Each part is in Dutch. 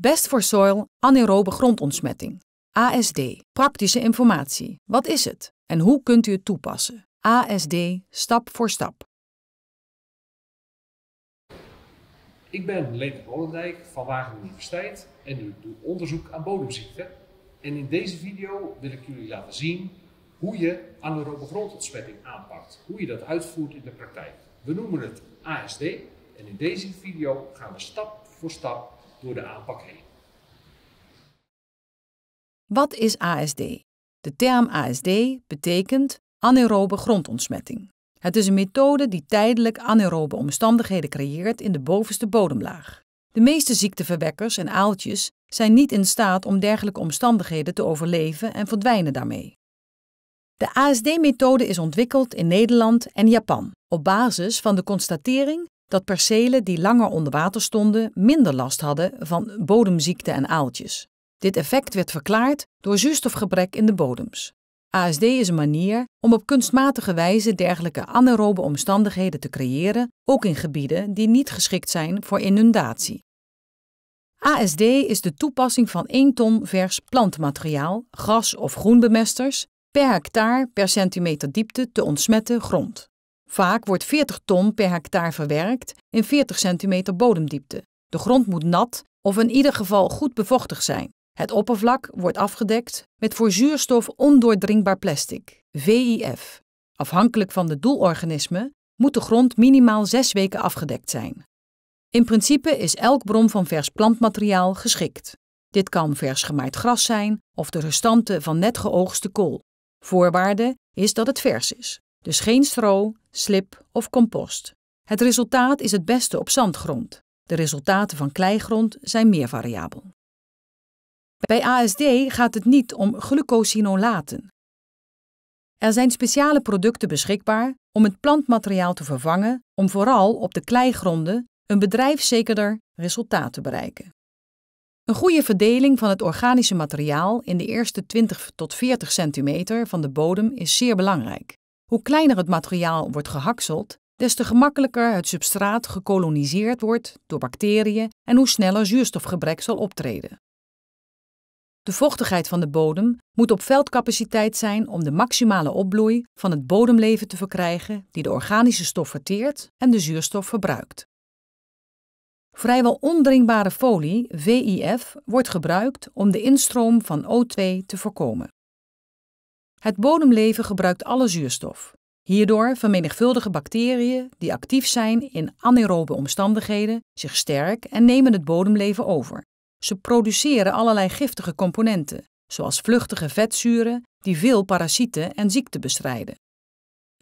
Best for Soil, anaerobe grondontsmetting ASD, praktische informatie. Wat is het en hoe kunt u het toepassen? ASD, stap voor stap. Ik ben Lene Molendijk van Wageningen Universiteit en ik doe onderzoek aan bodemziekten. En in deze video wil ik jullie laten zien hoe je anaerobe grondontsmetting aanpakt. Hoe je dat uitvoert in de praktijk. We noemen het ASD en in deze video gaan we stap voor stap door de aanpak heen. Wat is ASD? De term ASD betekent anaerobe grondontsmetting. Het is een methode die tijdelijk anaerobe omstandigheden creëert in de bovenste bodemlaag. De meeste ziekteverwekkers en aaltjes zijn niet in staat om dergelijke omstandigheden te overleven en verdwijnen daarmee. De ASD-methode is ontwikkeld in Nederland en Japan op basis van de constatering dat percelen die langer onder water stonden minder last hadden van bodemziekten en aaltjes. Dit effect werd verklaard door zuurstofgebrek in de bodems. ASD is een manier om op kunstmatige wijze dergelijke anaerobe omstandigheden te creëren, ook in gebieden die niet geschikt zijn voor inundatie. ASD is de toepassing van 1 ton vers plantmateriaal, gras of groenbemesters per hectare per centimeter diepte te ontsmetten grond. Vaak wordt 40 ton per hectare verwerkt in 40 centimeter bodemdiepte. De grond moet nat of in ieder geval goed bevochtigd zijn. Het oppervlak wordt afgedekt met voor zuurstof ondoordringbaar plastic, VIF. Afhankelijk van de doelorganismen moet de grond minimaal zes weken afgedekt zijn. In principe is elk bron van vers plantmateriaal geschikt. Dit kan vers gemaaid gras zijn of de restanten van net geoogste kool. Voorwaarde is dat het vers is. Dus geen stro, slip of compost. Het resultaat is het beste op zandgrond. De resultaten van kleigrond zijn meer variabel. Bij ASD gaat het niet om glucosinolaten. Er zijn speciale producten beschikbaar om het plantmateriaal te vervangen om vooral op de kleigronden een bedrijfszekerder resultaat te bereiken. Een goede verdeling van het organische materiaal in de eerste 20 tot 40 centimeter van de bodem is zeer belangrijk. Hoe kleiner het materiaal wordt gehakseld, des te gemakkelijker het substraat gekoloniseerd wordt door bacteriën en hoe sneller zuurstofgebrek zal optreden. De vochtigheid van de bodem moet op veldcapaciteit zijn om de maximale opbloei van het bodemleven te verkrijgen die de organische stof verteert en de zuurstof verbruikt. Vrijwel ondringbare folie, VIF, wordt gebruikt om de instroom van O2 te voorkomen. Het bodemleven gebruikt alle zuurstof. Hierdoor vermenigvuldigen bacteriën die actief zijn in anaerobe omstandigheden zich sterk en nemen het bodemleven over. Ze produceren allerlei giftige componenten, zoals vluchtige vetzuren die veel parasieten en ziekten bestrijden.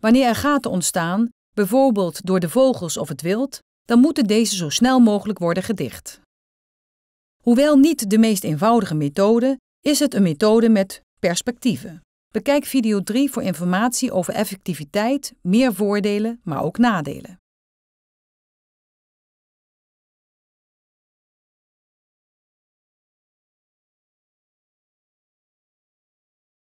Wanneer er gaten ontstaan, bijvoorbeeld door de vogels of het wild, dan moeten deze zo snel mogelijk worden gedicht. Hoewel niet de meest eenvoudige methode, is het een methode met perspectieven. Bekijk video 3 voor informatie over effectiviteit, meer voordelen, maar ook nadelen.